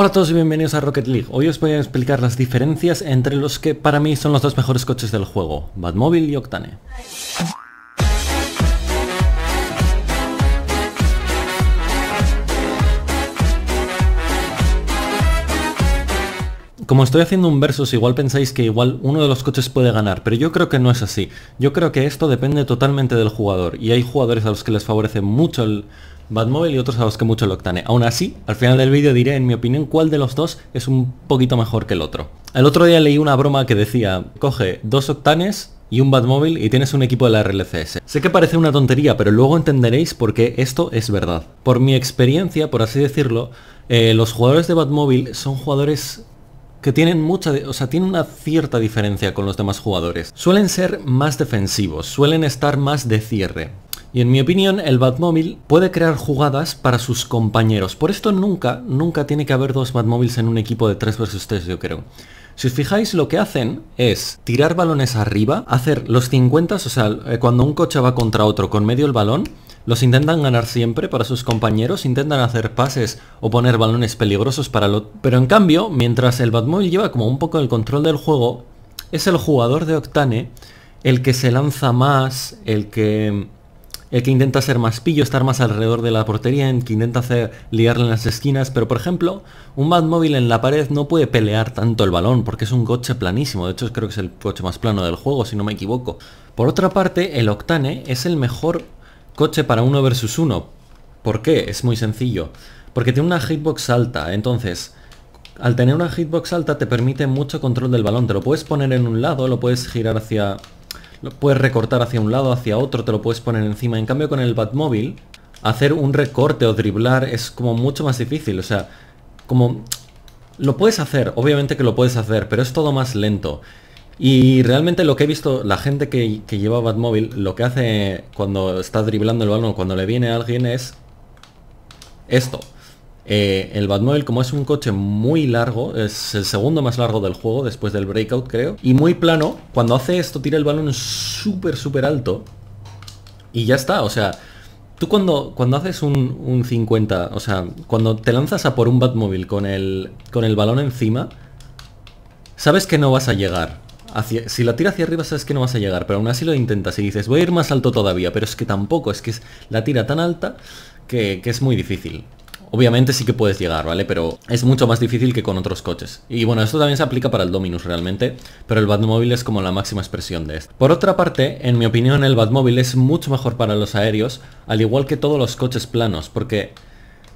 Hola a todos y bienvenidos a Rocket League. Hoy os voy a explicar las diferencias entre los que para mí son los dos mejores coches del juego, Batmobile y Octane. Como estoy haciendo un versus, igual pensáis que igual uno de los coches puede ganar, pero yo creo que no es así. Yo creo que esto depende totalmente del jugador, y hay jugadores a los que les favorece mucho el, Batmobile y otros a que mucho lo octane. Aún así, al final del vídeo diré en mi opinión cuál de los dos es un poquito mejor que el otro. El otro día leí una broma que decía, coge dos octanes y un Batmobile y tienes un equipo de la RLCS. Sé que parece una tontería, pero luego entenderéis por qué esto es verdad. Por mi experiencia, por así decirlo, eh, los jugadores de Batmobile son jugadores que tienen mucha, o sea, tienen una cierta diferencia con los demás jugadores. Suelen ser más defensivos, suelen estar más de cierre. Y en mi opinión, el Batmóvil puede crear jugadas para sus compañeros. Por esto nunca, nunca tiene que haber dos Batmóviles en un equipo de 3 vs 3, yo creo. Si os fijáis, lo que hacen es tirar balones arriba, hacer los 50, o sea, eh, cuando un coche va contra otro con medio el balón, los intentan ganar siempre para sus compañeros, intentan hacer pases o poner balones peligrosos para otro. Pero en cambio, mientras el Batmóvil lleva como un poco el control del juego, es el jugador de Octane el que se lanza más, el que el que intenta ser más pillo, estar más alrededor de la portería, el que intenta hacer liarle en las esquinas, pero por ejemplo, un Batmóvil en la pared no puede pelear tanto el balón porque es un coche planísimo, de hecho creo que es el coche más plano del juego, si no me equivoco. Por otra parte, el Octane es el mejor coche para uno versus uno. ¿Por qué? Es muy sencillo. Porque tiene una hitbox alta, entonces... Al tener una hitbox alta te permite mucho control del balón, te lo puedes poner en un lado, lo puedes girar hacia lo puedes recortar hacia un lado, hacia otro, te lo puedes poner encima. En cambio con el Batmóvil, hacer un recorte o driblar es como mucho más difícil. O sea, como... Lo puedes hacer, obviamente que lo puedes hacer, pero es todo más lento. Y realmente lo que he visto, la gente que, que lleva Batmóvil, lo que hace cuando está driblando el balón, cuando le viene a alguien es esto. Eh, el Batmobile, como es un coche muy largo, es el segundo más largo del juego, después del Breakout, creo, y muy plano, cuando hace esto tira el balón súper, súper alto, y ya está, o sea, tú cuando, cuando haces un, 50, o sea, cuando te lanzas a por un Batmobile con el, con el balón encima, sabes que no vas a llegar. si la tira hacia arriba sabes que no vas a llegar, pero aún así lo intentas y dices, voy a ir más alto todavía, pero es que tampoco, es que la tira tan alta que es muy difícil. Obviamente sí que puedes llegar, ¿vale? Pero es mucho más difícil que con otros coches. Y bueno, esto también se aplica para el Dominus realmente, pero el Batmóvil es como la máxima expresión de esto. Por otra parte, en mi opinión, el Batmóvil es mucho mejor para los aéreos, al igual que todos los coches planos, porque...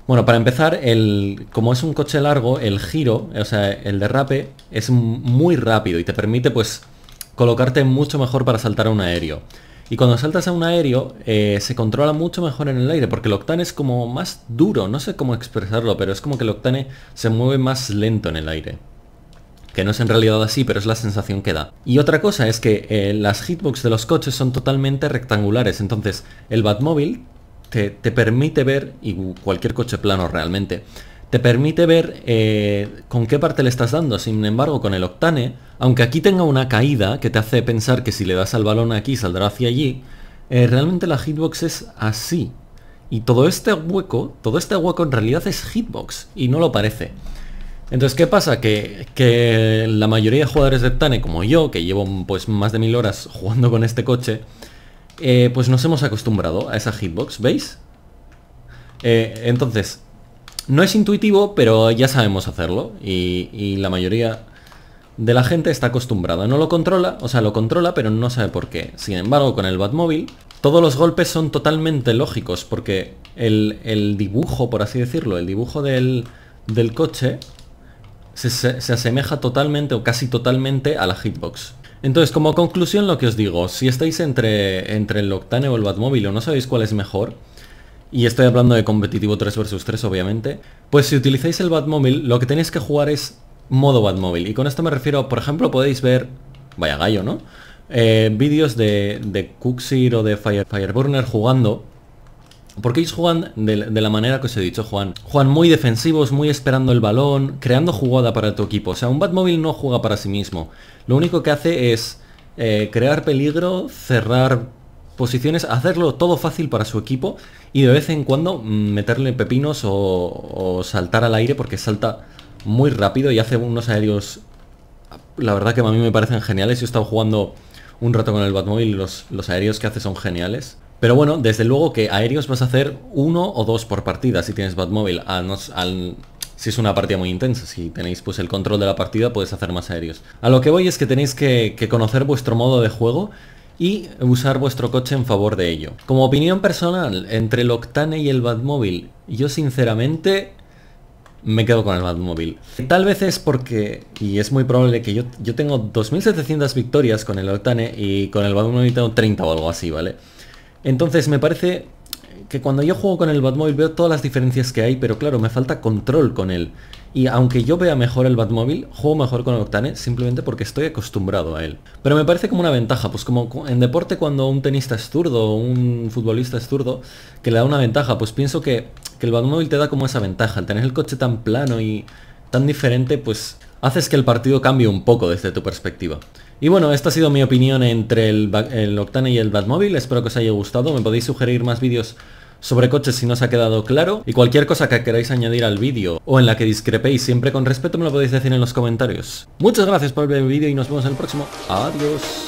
Bueno, para empezar, el, como es un coche largo, el giro, o sea, el derrape, es muy rápido y te permite pues colocarte mucho mejor para saltar a un aéreo. Y cuando saltas a un aéreo, eh, se controla mucho mejor en el aire, porque el Octane es como más duro, no sé cómo expresarlo, pero es como que el Octane se mueve más lento en el aire. Que no es en realidad así, pero es la sensación que da. Y otra cosa es que eh, las hitbox de los coches son totalmente rectangulares, entonces el Batmóvil te permite ver, y cualquier coche plano realmente, te permite ver eh, con qué parte le estás dando. Sin embargo, con el Octane, aunque aquí tenga una caída que te hace pensar que si le das al balón aquí saldrá hacia allí, eh, realmente la hitbox es así. Y todo este hueco, todo este hueco en realidad es hitbox y no lo parece. Entonces, ¿qué pasa? Que, la mayoría de jugadores de Octane, como yo, que llevo pues más de mil horas jugando con este coche, eh, pues nos hemos acostumbrado a esa hitbox, ¿veis? entonces, no es intuitivo, pero ya sabemos hacerlo y, la mayoría de la gente está acostumbrada. No lo controla, o sea, lo controla, pero no sabe por qué. Sin embargo, con el Batmóvil, todos los golpes son totalmente lógicos, porque el, dibujo, por así decirlo, el dibujo del, coche se, asemeja totalmente o casi totalmente a la hitbox. Entonces, como conclusión, lo que os digo, si estáis entre, entre el Octane o el Batmóvil o no sabéis cuál es mejor, y estoy hablando de competitivo 3 vs 3 obviamente, pues si utilizáis el Batmóvil, lo que tenéis que jugar es modo Batmóvil. Y con esto me refiero, por ejemplo, podéis ver, vaya gallo, ¿no? Eh, vídeos de, de o de Fire, Fireburner jugando. Porque ellos juegan de, la manera que os he dicho, Juan. Juan muy defensivos, muy esperando el balón, creando jugada para tu equipo. O sea, un Batmóvil no juega para sí mismo. Lo único que hace es eh, crear peligro, cerrar posiciones, hacerlo todo fácil para su equipo y de vez en cuando mm, meterle pepinos o, saltar al aire porque salta muy rápido y hace unos aéreos, la verdad que a mí me parecen geniales. Yo he estado jugando un rato con el Batmobile y los, aéreos que hace son geniales. Pero bueno, desde luego que aéreos vas a hacer uno o dos por partida si tienes Batmobile. si es una partida muy intensa, si tenéis pues el control de la partida, puedes hacer más aéreos. A lo que voy es que tenéis que conocer vuestro modo de juego y usar vuestro coche en favor de ello. Como opinión personal, entre el Octane y el Batmóvil, yo sinceramente me quedo con el Batmóvil. Tal vez es porque, y es muy probable que yo, yo tengo 2.700 victorias con el Octane y con el Batmóvil tengo 30 o algo así, ¿vale? Entonces me parece que cuando yo juego con el Batmóvil veo todas las diferencias que hay, pero claro, me falta control con él. Y aunque yo vea mejor el Batmóvil, juego mejor con el Octane simplemente porque estoy acostumbrado a él. Pero me parece como una ventaja, pues como en deporte cuando un tenista es zurdo o un futbolista es zurdo, que le da una ventaja, pues pienso que, el Batmóvil te da como esa ventaja, al tener el coche tan plano y tan diferente, pues haces que el partido cambie un poco desde tu perspectiva. Y bueno, esta ha sido mi opinión entre el, Octane y el Batmobile espero que os haya gustado, me podéis sugerir más vídeos sobre coches si no os ha quedado claro y cualquier cosa que queráis añadir al vídeo o en la que discrepéis siempre con respeto me lo podéis decir en los comentarios. Muchas gracias por ver el vídeo y nos vemos en el próximo. Adiós.